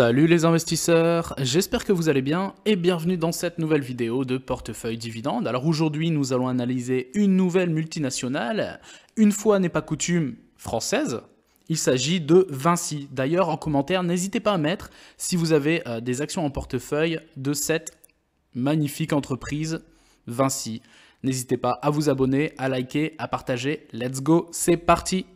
Salut les investisseurs, j'espère que vous allez bien et bienvenue dans cette nouvelle vidéo de Portefeuille Dividende. Alors aujourd'hui nous allons analyser une nouvelle multinationale, une fois n'est pas coutume, française. Il s'agit de Vinci. D'ailleurs en commentaire n'hésitez pas à mettre si vous avez euh, des actions en portefeuille de cette magnifique entreprise Vinci. N'hésitez pas à vous abonner, à liker, à partager. Let's go, c'est parti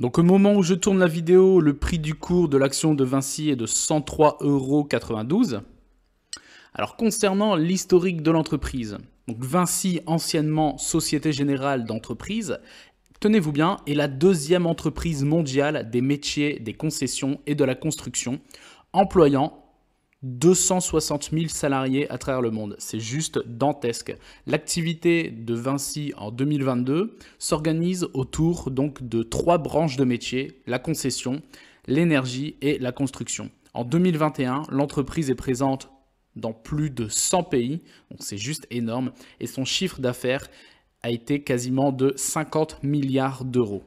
donc au moment où je tourne la vidéo, le prix du cours de l'action de Vinci est de 103,92€. Alors concernant l'historique de l'entreprise, donc Vinci, anciennement Société Générale d'entreprise, tenez-vous bien, est la deuxième entreprise mondiale des métiers des concessions et de la construction, employant 260 000 salariés à travers le monde. C'est juste dantesque. L'activité de Vinci en 2022 s'organise autour donc de trois branches de métiers, la concession, l'énergie et la construction. En 2021, l'entreprise est présente dans plus de 100 pays, donc c'est juste énorme, et son chiffre d'affaires a été quasiment de 50 milliards d'euros.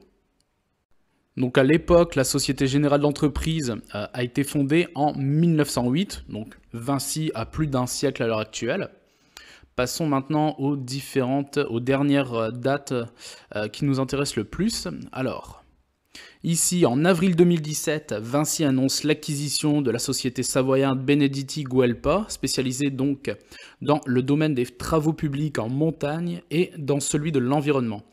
Donc à l'époque, la Société Générale d'Entreprise euh, a été fondée en 1908, donc Vinci a plus d'un siècle à l'heure actuelle. Passons maintenant aux différentes, aux dernières euh, dates euh, qui nous intéressent le plus. Alors, ici, en avril 2017, Vinci annonce l'acquisition de la société savoyarde Benedetti Guelpa, spécialisée donc dans le domaine des travaux publics en montagne et dans celui de l'environnement.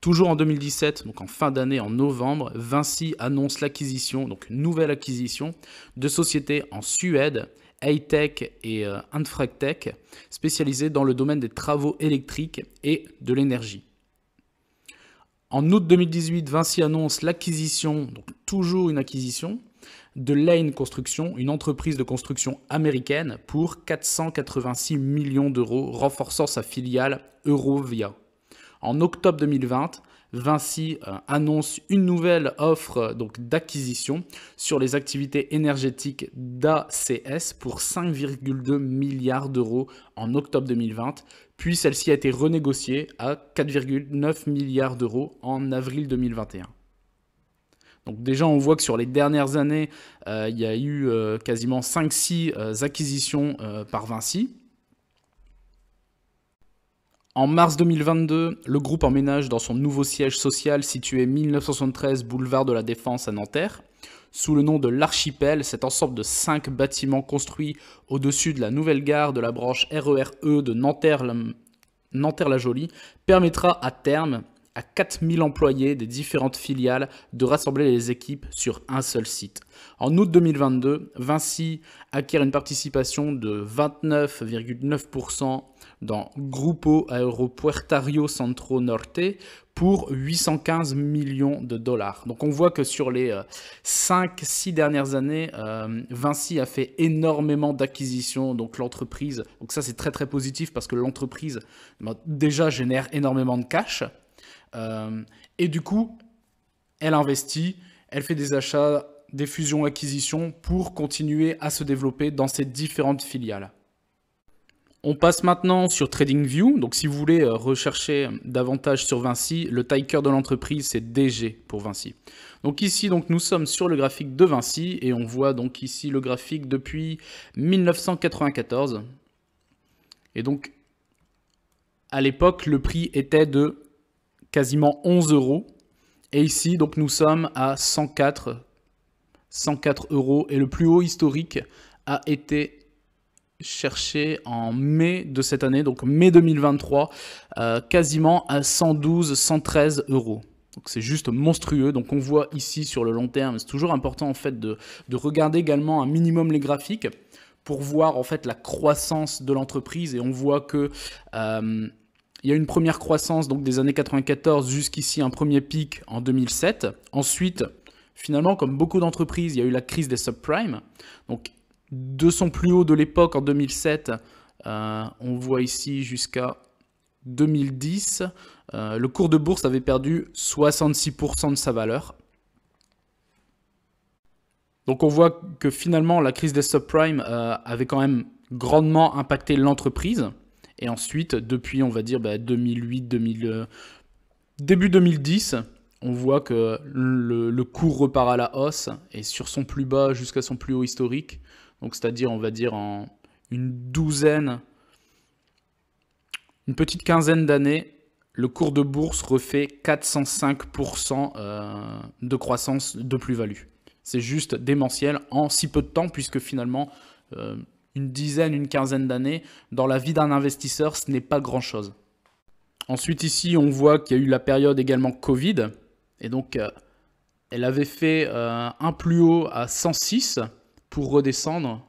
Toujours en 2017, donc en fin d'année, en novembre, Vinci annonce l'acquisition, donc nouvelle acquisition, de sociétés en Suède, Hightech et Infractech, euh, spécialisées dans le domaine des travaux électriques et de l'énergie. En août 2018, Vinci annonce l'acquisition, donc toujours une acquisition, de Lane Construction, une entreprise de construction américaine, pour 486 millions d'euros, renforçant sa filiale Eurovia. En octobre 2020, Vinci euh, annonce une nouvelle offre euh, donc d'acquisition sur les activités énergétiques d'ACS pour 5,2 milliards d'euros en octobre 2020, puis celle-ci a été renégociée à 4,9 milliards d'euros en avril 2021. Donc déjà, on voit que sur les dernières années, euh, il y a eu quasiment 5-6 acquisitions par Vinci. En mars 2022, le groupe emménage dans son nouveau siège social situé 1973 boulevard de la Défense à Nanterre. Sous le nom de l'Archipel, cet ensemble de cinq bâtiments construits au-dessus de la nouvelle gare de la branche RERE e de Nanterre-la-Jolie permettra à terme à 4000 employés des différentes filiales de rassembler les équipes sur un seul site. En août 2022, Vinci acquiert une participation de 29,9% dans Grupo Aeropuertario Centro Norte pour 815 millions de dollars. Donc on voit que sur les 5-6 euh, dernières années, euh, Vinci a fait énormément d'acquisitions, donc l'entreprise, donc ça c'est très très positif parce que l'entreprise bah, déjà génère énormément de cash, euh, et du coup, elle investit, elle fait des achats, des fusions-acquisitions pour continuer à se développer dans ses différentes filiales. On passe maintenant sur TradingView. Donc, si vous voulez euh, rechercher davantage sur Vinci, le ticker de l'entreprise, c'est DG pour Vinci. Donc ici, donc, nous sommes sur le graphique de Vinci et on voit donc ici le graphique depuis 1994. Et donc, à l'époque, le prix était de quasiment 11 euros. Et ici, donc, nous sommes à 104, 104 euros. Et le plus haut historique a été cherché en mai de cette année, donc mai 2023, euh, quasiment à 112, 113 euros. Donc c'est juste monstrueux. Donc on voit ici sur le long terme, c'est toujours important en fait de, regarder également un minimum les graphiques pour voir en fait la croissance de l'entreprise et on voit que euh, il y a une première croissance donc des années 94 jusqu'ici un premier pic en 2007. Ensuite, finalement comme beaucoup d'entreprises, il y a eu la crise des subprimes. Donc de son plus haut de l'époque en 2007, euh, on voit ici jusqu'à 2010, euh, le cours de bourse avait perdu 66% de sa valeur. Donc on voit que finalement la crise des subprimes euh, avait quand même grandement impacté l'entreprise. Et ensuite, depuis on va dire 2008, bah, début 2010, on voit que le, cours repart à la hausse et sur son plus bas jusqu'à son plus haut historique, donc c'est-à-dire on va dire en une douzaine, une petite quinzaine d'années, le cours de bourse refait 405% euh, de croissance de plus-value. C'est juste démentiel en si peu de temps, puisque finalement, euh, une dizaine, une quinzaine d'années, dans la vie d'un investisseur, ce n'est pas grand-chose. Ensuite, ici, on voit qu'il y a eu la période également Covid, et donc euh, elle avait fait un plus haut à 106, pour redescendre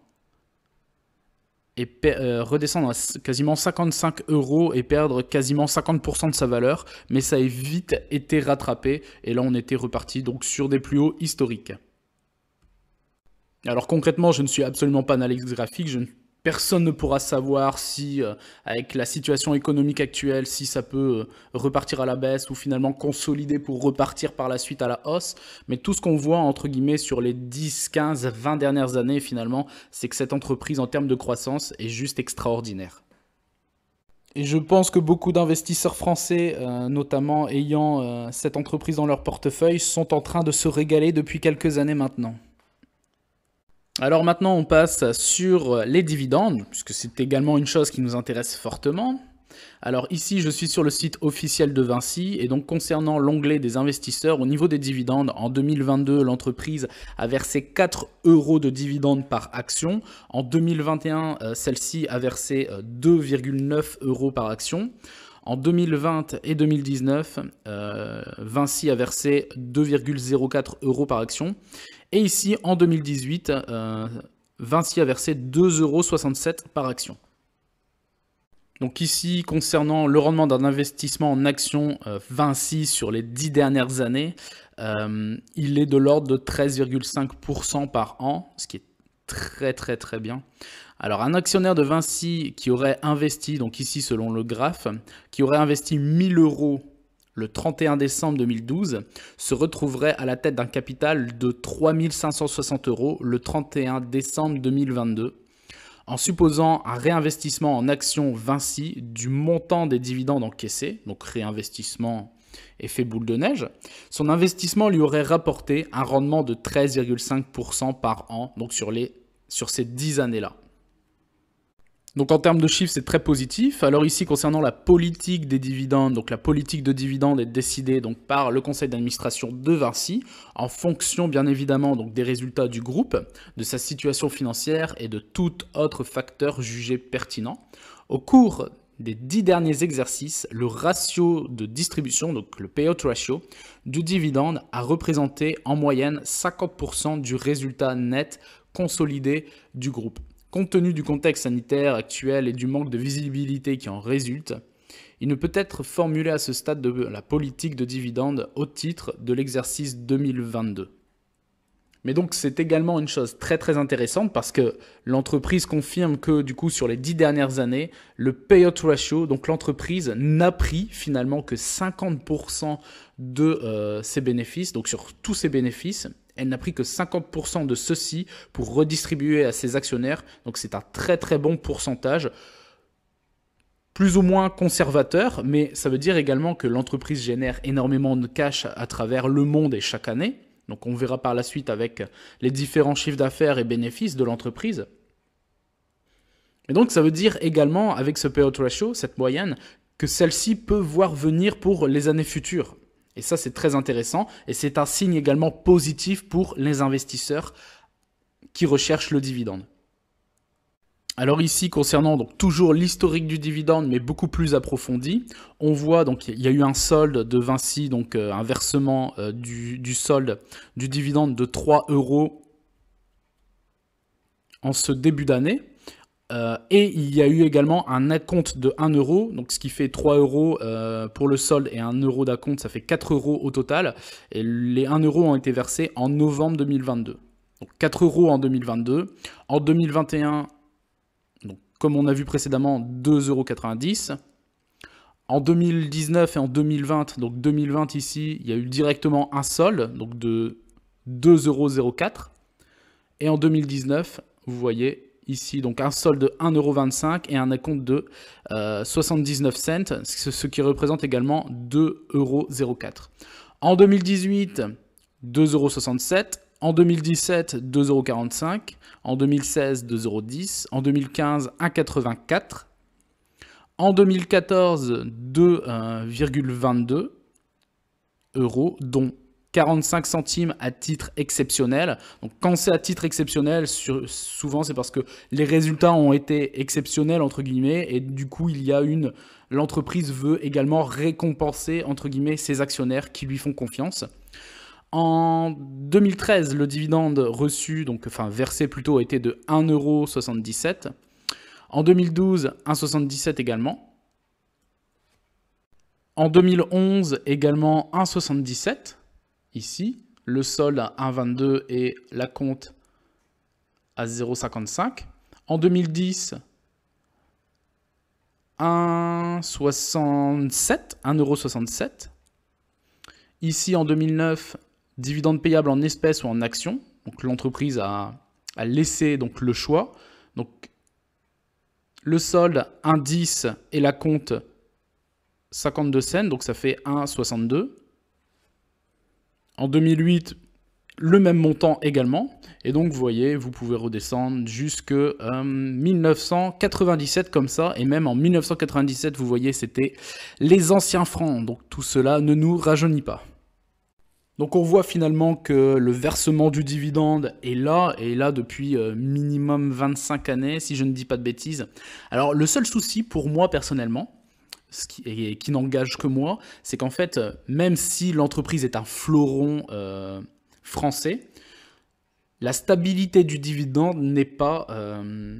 et euh, redescendre à quasiment 55 euros et perdre quasiment 50% de sa valeur, mais ça a vite été rattrapé et là on était reparti donc sur des plus hauts historiques. Alors concrètement, je ne suis absolument pas analyste graphique, je Personne ne pourra savoir si, euh, avec la situation économique actuelle, si ça peut euh, repartir à la baisse ou finalement consolider pour repartir par la suite à la hausse. Mais tout ce qu'on voit, entre guillemets, sur les 10, 15, 20 dernières années, finalement, c'est que cette entreprise, en termes de croissance, est juste extraordinaire. Et je pense que beaucoup d'investisseurs français, euh, notamment ayant cette entreprise dans leur portefeuille, sont en train de se régaler depuis quelques années maintenant. Alors maintenant, on passe sur les dividendes, puisque c'est également une chose qui nous intéresse fortement. Alors ici, je suis sur le site officiel de Vinci, et donc concernant l'onglet des investisseurs, au niveau des dividendes, en 2022, l'entreprise a versé 4 euros de dividendes par action. En 2021, euh, celle-ci a versé 2,9 euh, euros par action. En 2020 et 2019, euh, Vinci a versé 2,04 euros par action. Et ici, en 2018, euh, Vinci a versé 2,67 euros par action. Donc ici, concernant le rendement d'un investissement en action euh, Vinci sur les 10 dernières années, euh, il est de l'ordre de 13,5% par an, ce qui est très très très bien. Alors un actionnaire de Vinci qui aurait investi, donc ici selon le graphe, qui aurait investi 1000 euros le 31 décembre 2012, se retrouverait à la tête d'un capital de 3560 euros le 31 décembre 2022, en supposant un réinvestissement en actions Vinci du montant des dividendes encaissés, donc réinvestissement effet boule de neige, son investissement lui aurait rapporté un rendement de 13,5% par an, donc sur, les, sur ces 10 années-là. Donc en termes de chiffres, c'est très positif. Alors ici, concernant la politique des dividendes, donc la politique de dividende est décidée donc, par le conseil d'administration de Vinci, en fonction bien évidemment donc, des résultats du groupe, de sa situation financière et de tout autre facteur jugé pertinent. Au cours des dix derniers exercices, le ratio de distribution, donc le payout ratio, du dividende a représenté en moyenne 50% du résultat net consolidé du groupe. Compte tenu du contexte sanitaire actuel et du manque de visibilité qui en résulte, il ne peut être formulé à ce stade de la politique de dividende au titre de l'exercice 2022. Mais donc c'est également une chose très très intéressante parce que l'entreprise confirme que du coup sur les dix dernières années, le payout ratio, donc l'entreprise n'a pris finalement que 50% de euh, ses bénéfices, donc sur tous ses bénéfices, elle n'a pris que 50% de ceci pour redistribuer à ses actionnaires. Donc c'est un très très bon pourcentage, plus ou moins conservateur, mais ça veut dire également que l'entreprise génère énormément de cash à travers le monde et chaque année. Donc on verra par la suite avec les différents chiffres d'affaires et bénéfices de l'entreprise. Et donc ça veut dire également avec ce payout ratio, cette moyenne, que celle-ci peut voir venir pour les années futures. Et ça, c'est très intéressant et c'est un signe également positif pour les investisseurs qui recherchent le dividende. Alors ici, concernant donc toujours l'historique du dividende, mais beaucoup plus approfondi, on voit donc il y a eu un solde de Vinci, donc euh, un versement euh, du, solde du dividende de 3 euros en ce début d'année. Euh, et il y a eu également un acompte de 1 euro, donc ce qui fait 3 euros euh, pour le solde et 1 euro d'acompte, ça fait 4 euros au total. Et les 1 euro ont été versés en novembre 2022. Donc 4 euros en 2022. En 2021, donc, comme on a vu précédemment, 2,90 euros. En 2019 et en 2020, donc 2020 ici, il y a eu directement un solde, donc de 2,04 euros. Et en 2019, vous voyez, ici donc un solde de 1,25€ et un acompte de 79 euh, cents, ce qui représente également 2,04€. En 2018, 2,67€. En 2017, 2,45€. En 2016, 2,10€. En 2015, 1,84€. En 2014, 2,22€, euh, euros, dont 45 centimes à titre exceptionnel. Donc quand c'est à titre exceptionnel, souvent c'est parce que les résultats ont été exceptionnels entre guillemets et du coup il y a une l'entreprise veut également récompenser entre guillemets ses actionnaires qui lui font confiance. En 2013, le dividende reçu donc enfin versé plutôt était de 1,77€. En 2012, 1,77 également. En 2011, également 1,77€ ici, le solde à 1,22 et la compte à 0,55. En 2010, 1,67, 1,67€. Ici, en 2009, dividende payable en espèces ou en actions. Donc l'entreprise a, laissé donc, le choix. Donc le solde, 1,10 et la compte 52 cents, donc ça fait 1,62. En 2008, le même montant également. Et donc, vous voyez, vous pouvez redescendre jusque 1997 euh, comme ça. Et même en 1997, vous voyez, c'était les anciens francs. Donc, tout cela ne nous rajeunit pas. Donc on voit finalement que le versement du dividende est là, et là depuis euh, minimum 25 années, si je ne dis pas de bêtises. Alors le seul souci pour moi personnellement, ce qui, et qui n'engage que moi, c'est qu'en fait, euh, même si l'entreprise est un floron euh, français, la stabilité du dividende n'est pas euh,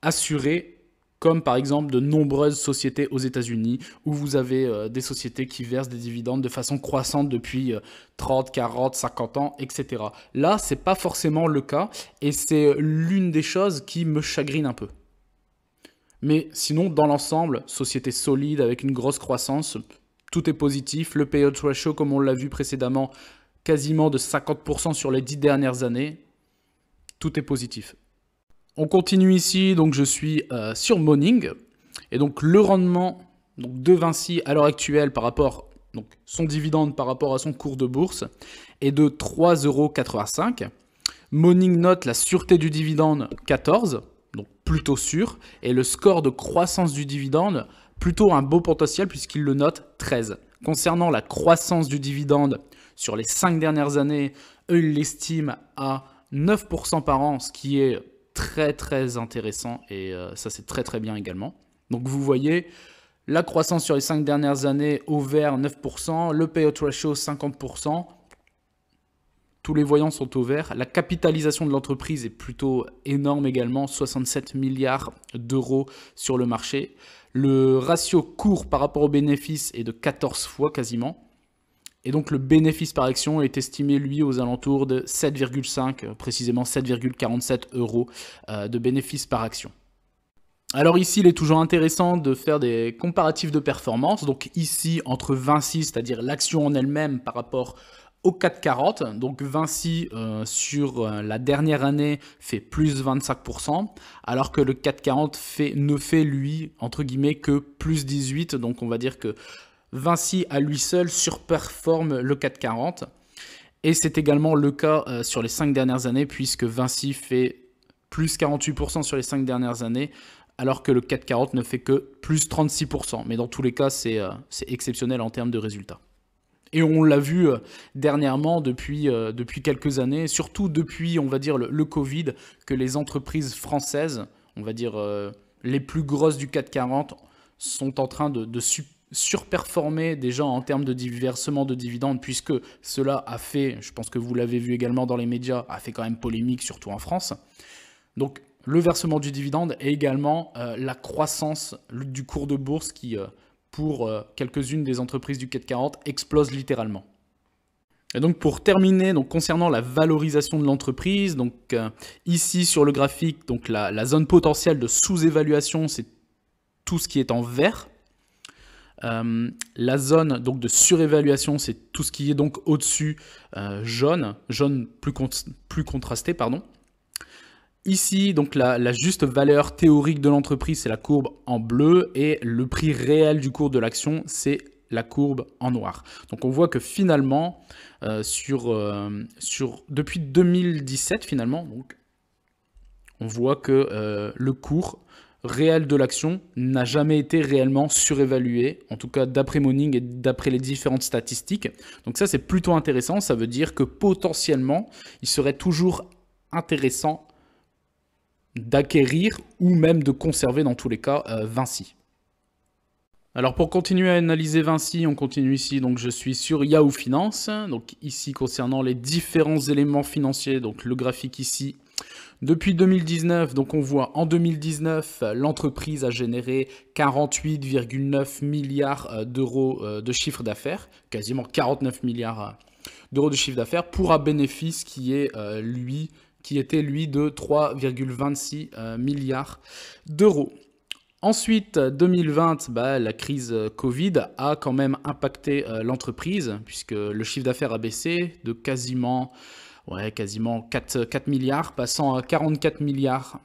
assurée comme par exemple de nombreuses sociétés aux États-Unis, où vous avez des sociétés qui versent des dividendes de façon croissante depuis 30, 40, 50 ans, etc. Là, c'est pas forcément le cas, et c'est l'une des choses qui me chagrine un peu. Mais sinon, dans l'ensemble, société solide avec une grosse croissance, tout est positif. Le payout ratio, comme on l'a vu précédemment, quasiment de 50% sur les 10 dernières années. Tout est positif. On continue ici, donc je suis euh, sur Moning. Et donc le rendement de Vinci à l'heure actuelle par rapport, donc son dividende par rapport à son cours de bourse est de euros. Moning note la sûreté du dividende 14 donc plutôt sûr, et le score de croissance du dividende, plutôt un beau potentiel puisqu'il le note 13. Concernant la croissance du dividende sur les 5 dernières années, eux, ils l'estiment à 9% par an, ce qui est très très intéressant et euh, ça c'est très très bien également. Donc vous voyez, la croissance sur les 5 dernières années au vert 9%, le payout ratio 50%, tous les voyants sont au vert. La capitalisation de l'entreprise est plutôt énorme également, 67 milliards d'euros sur le marché. Le ratio court par rapport au bénéfice est de 14 fois quasiment. Et donc le bénéfice par action est estimé, lui, aux alentours de 7,5, précisément 7,47 euros euh, de bénéfice par action. Alors ici, il est toujours intéressant de faire des comparatifs de performance. Donc ici, entre 26, c'est-à-dire l'action en elle-même par rapport au 4,40. Donc Vinci, euh, sur euh, la dernière année, fait plus 25%, alors que le 4,40 fait, ne fait, lui, entre guillemets, que plus 18. Donc on va dire que Vinci, à lui seul, surperforme le 4,40. Et c'est également le cas euh, sur les 5 dernières années, puisque Vinci fait plus 48% sur les 5 dernières années, alors que le 4,40 ne fait que plus 36%. Mais dans tous les cas, c'est exceptionnel en termes de résultats. Et on l'a vu euh, dernièrement depuis, euh, depuis quelques années, surtout depuis, on va dire, le, Covid, que les entreprises françaises, on va dire euh, les plus grosses du 40, sont en train de, surperformer déjà en termes de versement de dividendes, puisque cela a fait, je pense que vous l'avez vu également dans les médias, a fait quand même polémique, surtout en France. Donc le versement du dividende et également la croissance du cours de bourse qui, pour euh, quelques-unes des entreprises du CAC 40 explose littéralement. Et donc pour terminer, donc concernant la valorisation de l'entreprise, donc euh, ici sur le graphique, donc la, zone potentielle de sous-évaluation, c'est tout ce qui est en vert. Euh, la zone donc de surévaluation, c'est tout ce qui est donc au-dessus jaune, jaune plus, plus contrasté, pardon. Ici, donc la, juste valeur théorique de l'entreprise, c'est la courbe en bleu et le prix réel du cours de l'action, c'est la courbe en noir. Donc on voit que finalement, euh, euh, depuis 2017 finalement, on voit que euh, le cours réel de l'action n'a jamais été réellement surévalué, en tout cas d'après Moning et d'après les différentes statistiques. Donc ça c'est plutôt intéressant, ça veut dire que potentiellement, il serait toujours intéressant d'acquérir ou même de conserver dans tous les cas euh, Vinci. Alors pour continuer à analyser Vinci, on continue ici, donc je suis sur Yahoo Finance, donc ici concernant les différents éléments financiers, donc le graphique ici. Depuis 2019, donc on voit en 2019, euh, l'entreprise a généré 48,9 milliards euh, d'euros de chiffre d'affaires, quasiment 49 milliards d'euros de chiffre d'affaires, pour un bénéfice qui est, lui, qui était lui de 3,26 euh, milliards d'euros. Ensuite, 2020, bah, la crise euh, Covid a quand même impacté euh, l'entreprise, puisque le chiffre d'affaires a baissé de quasiment, ouais, quasiment 4, 4, milliards, passant à 44 milliards,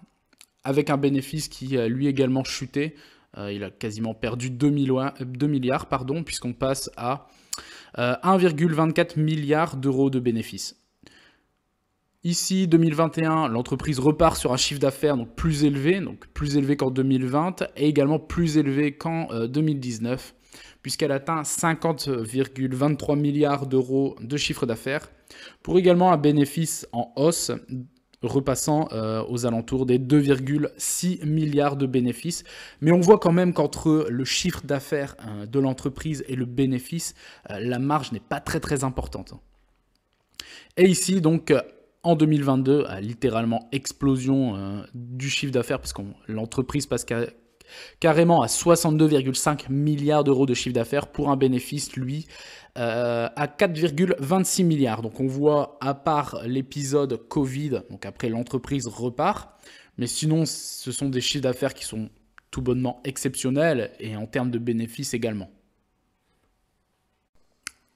avec un bénéfice qui a lui également chuté. il a quasiment perdu 2, milliards, 2 milliards, pardon, puisqu'on passe à 1,24 milliard d'euros de bénéfices. Ici, 2021, l'entreprise repart sur un chiffre d'affaires plus élevé, donc plus élevé qu'en 2020 et également plus élevé qu'en 2019, euh, puisqu'elle atteint 50,23 milliards d'euros de chiffre d'affaires, pour également un bénéfice en hausse repassant euh, aux alentours des 2,6 milliards de bénéfices. Mais on voit quand même qu'entre le chiffre d'affaires euh, de l'entreprise et le bénéfice, la marge n'est pas très très importante. Et ici, donc, en 2022 à littéralement explosion euh, du chiffre d'affaires, parce que l'entreprise passe carrément à 62,5 milliards d'euros de chiffre d'affaires pour un bénéfice, lui, euh, à 4,26 milliards. Donc on voit, à part l'épisode Covid, donc après l'entreprise repart, mais sinon ce sont des chiffres d'affaires qui sont tout bonnement exceptionnels et en termes de bénéfices également.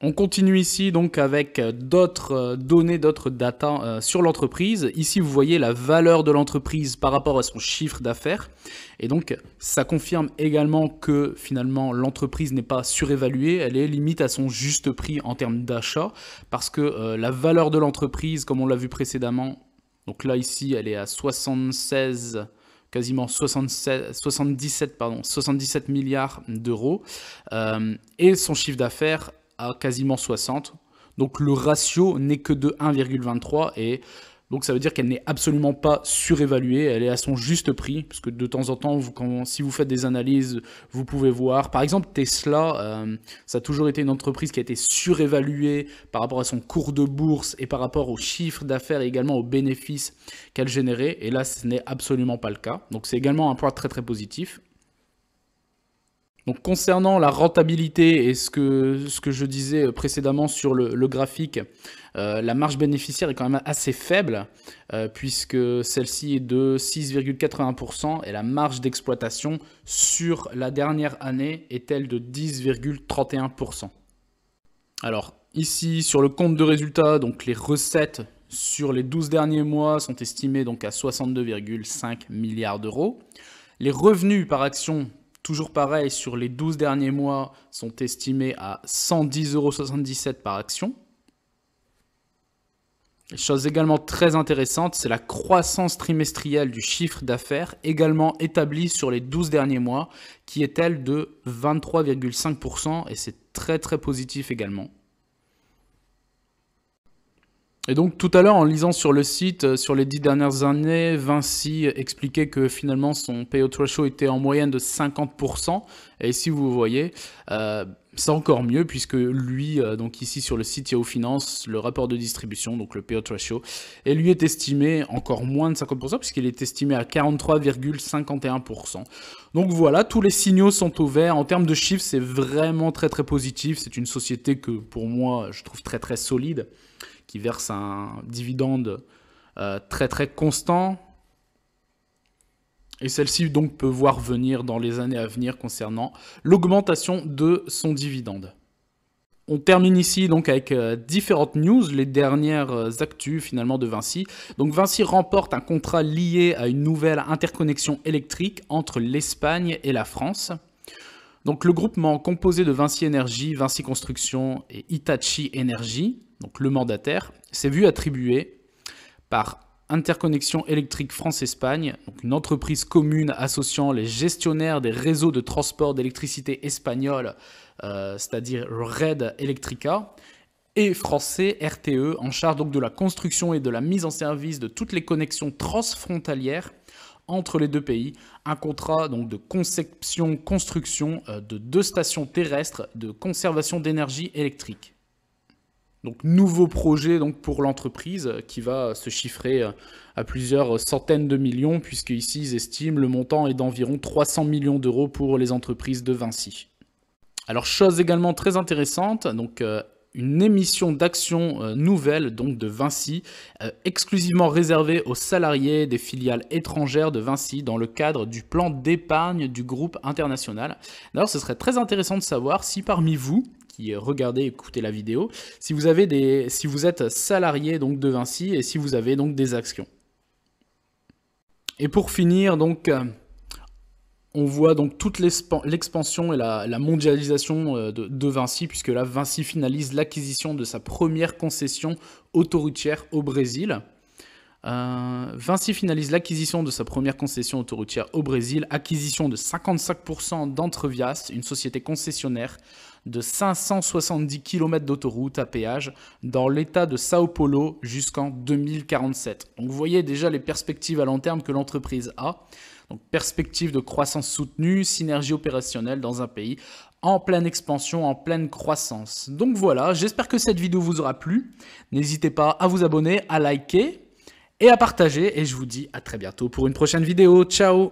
On continue ici donc avec euh, d'autres euh, données, d'autres data euh, sur l'entreprise. Ici, vous voyez la valeur de l'entreprise par rapport à son chiffre d'affaires. Et donc, ça confirme également que finalement, l'entreprise n'est pas surévaluée, elle est limite à son juste prix en termes d'achat, parce que la valeur de l'entreprise, comme on l'a vu précédemment, donc là ici, elle est à 76 quasiment 77, pardon, 77 milliards d'euros. et son chiffre d'affaires quasiment 60. Donc le ratio n'est que de 1,23 et donc ça veut dire qu'elle n'est absolument pas surévaluée, elle est à son juste prix, parce que de temps en temps, si vous faites des analyses, vous pouvez voir. Par exemple, Tesla, euh, ça a toujours été une entreprise qui a été surévaluée par rapport à son cours de bourse et par rapport aux chiffres d'affaires et également aux bénéfices qu'elle générait. Et là, ce n'est absolument pas le cas. Donc c'est également un point très très positif. Donc concernant la rentabilité et ce que, ce que je disais précédemment sur le, graphique, euh, la marge bénéficiaire est quand même assez faible euh, puisque celle-ci est de 6,80% et la marge d'exploitation sur la dernière année est-elle de 10,31%. Alors ici sur le compte de résultats, donc les recettes sur les 12 derniers mois sont estimées donc à 62,5 milliards d'euros. Les revenus par action Toujours pareil, sur les 12 derniers mois, sont estimés à 110,77€ par action. Chose également très intéressante, c'est la croissance trimestrielle du chiffre d'affaires, également établie sur les 12 derniers mois, qui est elle de 23,5%, et c'est très très positif également. Et donc tout à l'heure, en lisant sur le site, euh, sur les dix dernières années, Vinci expliquait que finalement son payout ratio était en moyenne de 50%. Et ici, vous voyez, euh, c'est encore mieux puisque lui, euh, donc ici sur le site Yahoo Finance, le rapport de distribution, donc le payout ratio, et lui est estimé encore moins de 50% puisqu'il est estimé à 43,51%. Donc voilà, tous les signaux sont au vert. En termes de chiffres, c'est vraiment très très positif. C'est une société que pour moi, je trouve très très solide qui verse un dividende euh, très très constant. Et celle-ci donc peut voir venir dans les années à venir concernant l'augmentation de son dividende. On termine ici donc avec euh, différentes news, les dernières euh, actus finalement de Vinci. Donc Vinci remporte un contrat lié à une nouvelle interconnexion électrique entre l'Espagne et la France. Donc le groupement composé de Vinci Énergie, Vinci Construction et Hitachi Énergie, donc le mandataire, s'est vu attribuer par Interconnexion électrique France-Espagne, une entreprise commune associant les gestionnaires des réseaux de transport d'électricité espagnols, euh, c'est-à-dire Red Electrica, et français RTE, en charge donc de la construction et de la mise en service de toutes les connexions transfrontalières entre les deux pays, un contrat donc de conception-construction euh, de deux stations terrestres de conservation d'énergie électrique. Donc nouveau projet donc pour l'entreprise euh, qui va se chiffrer euh, à plusieurs centaines de millions puisque ici ils estiment le montant est d'environ 300 millions d'euros pour les entreprises de Vinci. Alors chose également très intéressante, donc une émission d'action euh, nouvelle donc de Vinci, euh, exclusivement réservée aux salariés des filiales étrangères de Vinci dans le cadre du plan d'épargne du groupe international. D'ailleurs, ce serait très intéressant de savoir si parmi vous qui euh, regardez, écoutez la vidéo, si vous avez des, si vous êtes salarié donc de Vinci et si vous avez donc des actions. Et pour finir donc on voit donc toute l'expansion et la, mondialisation euh, de, Vinci, puisque là, Vinci finalise l'acquisition de sa première concession autoroutière au Brésil. Euh, Vinci finalise l'acquisition de sa première concession autoroutière au Brésil, acquisition de 55% d'Entrevias, une société concessionnaire de 570 km d'autoroute à péage dans l'état de Sao Paulo jusqu'en 2047. Donc vous voyez déjà les perspectives à long terme que l'entreprise a. Donc perspective de croissance soutenue, synergie opérationnelle dans un pays en pleine expansion, en pleine croissance. Donc voilà, j'espère que cette vidéo vous aura plu. N'hésitez pas à vous abonner, à liker et à partager. Et je vous dis à très bientôt pour une prochaine vidéo. Ciao